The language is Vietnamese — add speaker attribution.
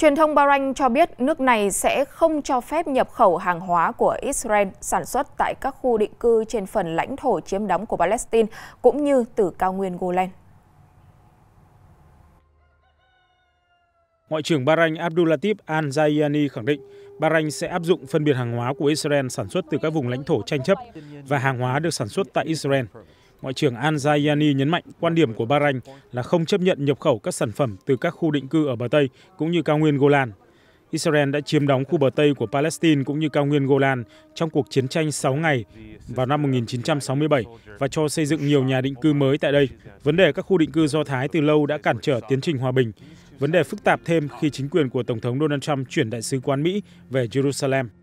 Speaker 1: Truyền thông Bahrain cho biết nước này sẽ không cho phép nhập khẩu hàng hóa của Israel sản xuất tại các khu định cư trên phần lãnh thổ chiếm đóng của Palestine cũng như từ cao nguyên Golan.
Speaker 2: Ngoại trưởng Bahrain Abdulatif Al-Zayani khẳng định Bahrain sẽ áp dụng phân biệt hàng hóa của Israel sản xuất từ các vùng lãnh thổ tranh chấp và hàng hóa được sản xuất tại Israel ngoại trưởng al zayani nhấn mạnh quan điểm của bahrain là không chấp nhận nhập khẩu các sản phẩm từ các khu định cư ở bờ tây cũng như cao nguyên golan israel đã chiếm đóng khu bờ tây của palestine cũng như cao nguyên golan trong cuộc chiến tranh 6 ngày vào năm 1967 và cho xây dựng nhiều nhà định cư mới tại đây vấn đề các khu định cư do thái từ lâu đã cản trở tiến trình hòa bình vấn đề phức tạp thêm khi chính quyền của tổng thống donald trump chuyển đại sứ quán mỹ về jerusalem